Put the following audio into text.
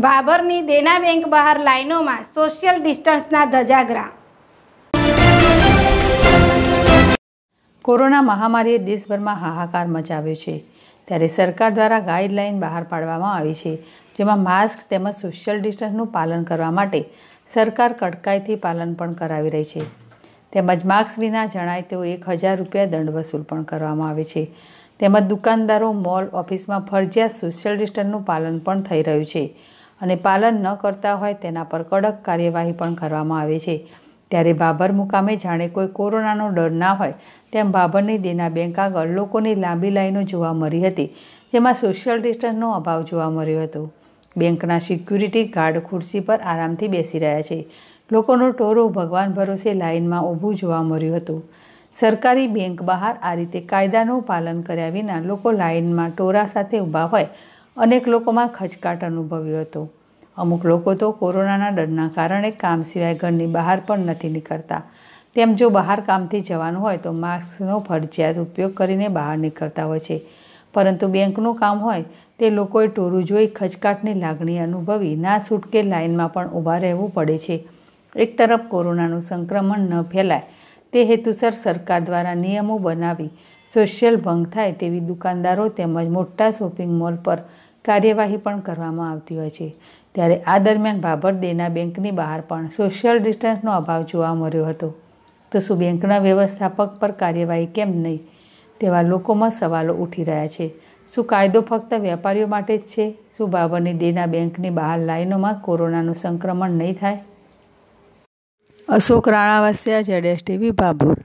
ભાભરની દેના bank બહાર લાઇનોમાં social ડિસ્ટન્સના ધજાગરા corona મહામારીએ દેશભરમાં હાહાકાર મચાવ્યો છે ત્યારે સરકાર દ્વારા ગાઈડલાઇન બહાર પાડવામાં આવી છે જેમાં માસ્ક તેમજ સોશિયલ ડિસ્ટન્સનું પાલન કરવા માટે સરકાર કડકાઈથી પાલન પણ કરાવી રહી છે તેમજ માસ્ક વિના જણાય તેઓ એક હજાર રૂપિયા દંડ વસૂલ પણ કરવામાં આવે છે તેમજ દુકાનદારો મોલ ઓફિસમાં ફરજિયાત સોશિયલ ડિસ્ટન્સનું પાલન પણ થઈ રહ્યું છે અને પાલન ન કરતા હોય તેના પર કડક કાર્યવાહી પણ કરવામાં આવે છે ત્યારે બાબર મુકામે જાણે કોઈ કોરોનાનો ડર ના હોય તેમ બાબરની દેના બેંક આગળ લોકોની લાંબી લાઈનો જોવા મળી હતી જેમાં સોશિયલ ડિસ્ટન્સનો અભાવ જોવા મળ્યો હતો બેંકના સિક્યુરિટી ગાર્ડ ખુરશી પર આરામથી બેસી રહ્યા છે લોકોનો ટોરો ભગવાન ભરોસે લાઇનમાં ઊભું જોવા મળ્યું હતું સરકારી બેંક બહાર આ રીતે કાયદાનું પાલન કર્યા વિના લોકો લાઇનમાં ટોરા સાથે ઊભા હોય અનેક લોકોમાં ખચકાટ અનુભવ્યો હતો અમુક લોકો તો કોરોનાના ડરના કારણે કામ સિવાય ઘરની બહાર પણ નથી નીકળતા તેમ જો બહાર કામથી જવાનું હોય તો માસ્કનો ફરજિયાત ઉપયોગ કરીને બહાર નીકળતા હોય છે પરંતુ બેંકનું કામ હોય તે લોકોએ ટોરું જોઈ ખચકાટની લાગણી અનુભવી ના છૂટકે લાઇનમાં પણ ઊભા રહેવું પડે છે એક તરફ કોરોનાનું સંક્રમણ ન ફેલાય તે હેતુસર સરકાર દ્વારા નિયમો બનાવી સોશિયલ ભંગ થાય તેવી દુકાનદારો તેમજ મોટા શોપિંગ મોલ પર કાર્યવાહી પણ કરવામાં આવતી હોય છે ત્યારે આ દરમિયાન ભાભર દેના બેંકની બહાર પણ સોશિયલ ડિસ્ટન્સનો અભાવ જોવા મળ્યો હતો તો શું બેંકના વ્યવસ્થાપક પર કાર્યવાહી કેમ નહીં તેવા લોકોમાં સવાલો ઉઠી રહ્યા છે શું કાયદો ફક્ત વેપારીઓ માટે જ છે શું બાબરની દેના બેંકની બહાર લાઇનોમાં કોરોનાનું સંક્રમણ નહીં થાય અશોક રાણાવાસિયા જેડેશ ટીવી ભાભોર